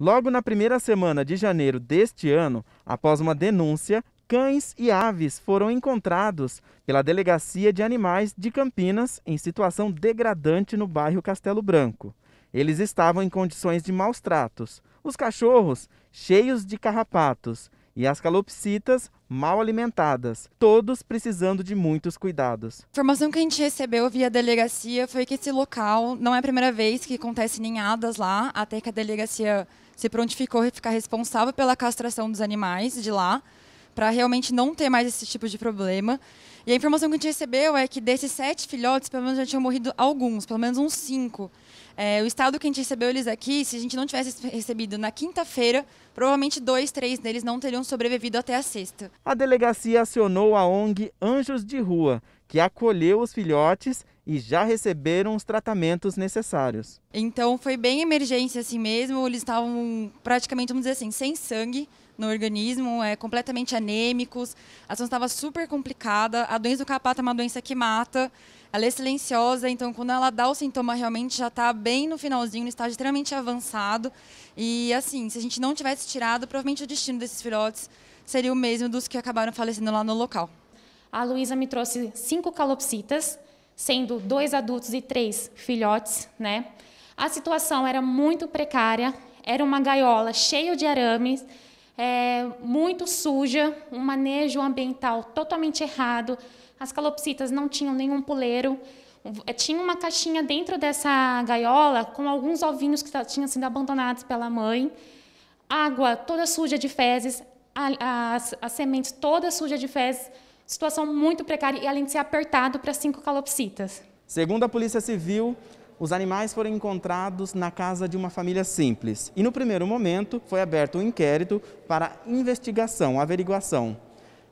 Logo na primeira semana de janeiro deste ano, após uma denúncia, cães e aves foram encontrados pela Delegacia de Animais de Campinas em situação degradante no bairro Castelo Branco. Eles estavam em condições de maus tratos. Os cachorros cheios de carrapatos e as calopsitas mal alimentadas, todos precisando de muitos cuidados. A informação que a gente recebeu via delegacia foi que esse local não é a primeira vez que acontece ninhadas lá, até que a delegacia se prontificou e ficar responsável pela castração dos animais de lá para realmente não ter mais esse tipo de problema. E a informação que a gente recebeu é que desses sete filhotes, pelo menos já tinham morrido alguns, pelo menos uns cinco. É, o estado que a gente recebeu eles aqui, se a gente não tivesse recebido na quinta-feira, provavelmente dois, três deles não teriam sobrevivido até a sexta. A delegacia acionou a ONG Anjos de Rua, que acolheu os filhotes e já receberam os tratamentos necessários. Então foi bem emergência assim mesmo, eles estavam praticamente, vamos dizer assim, sem sangue no organismo, é, completamente anêmicos, a situação estava super complicada, a doença do capata é uma doença que mata, ela é silenciosa, então quando ela dá o sintoma realmente já está bem no finalzinho, no estágio extremamente avançado, e assim, se a gente não tivesse tirado, provavelmente o destino desses filhotes seria o mesmo dos que acabaram falecendo lá no local. A Luísa me trouxe cinco calopsitas, sendo dois adultos e três filhotes, né? A situação era muito precária, era uma gaiola cheia de arames, é, muito suja, um manejo ambiental totalmente errado. As calopsitas não tinham nenhum puleiro. É, tinha uma caixinha dentro dessa gaiola com alguns ovinhos que tinham sido abandonados pela mãe. Água toda suja de fezes, as, as sementes todas sujas de fezes situação muito precária e além de ser apertado para cinco calopsitas. Segundo a Polícia Civil, os animais foram encontrados na casa de uma família simples e no primeiro momento foi aberto um inquérito para investigação, averiguação.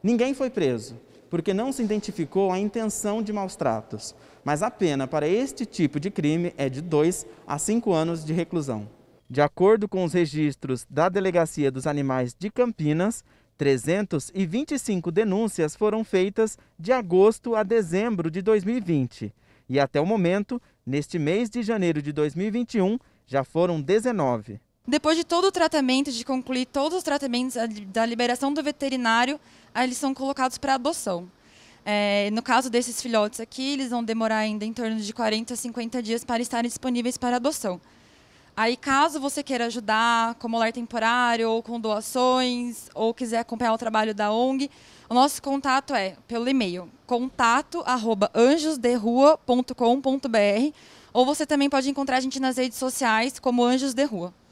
Ninguém foi preso, porque não se identificou a intenção de maus tratos, mas a pena para este tipo de crime é de 2 a 5 anos de reclusão. De acordo com os registros da Delegacia dos Animais de Campinas, 325 denúncias foram feitas de agosto a dezembro de 2020. E até o momento, neste mês de janeiro de 2021, já foram 19. Depois de todo o tratamento, de concluir todos os tratamentos da liberação do veterinário, eles são colocados para adoção. É, no caso desses filhotes aqui, eles vão demorar ainda em torno de 40 a 50 dias para estarem disponíveis para adoção. Aí, caso você queira ajudar como lar temporário, ou com doações, ou quiser acompanhar o trabalho da ONG, o nosso contato é pelo e-mail contato@anjosderrua.com.br ou você também pode encontrar a gente nas redes sociais como Anjos de Rua.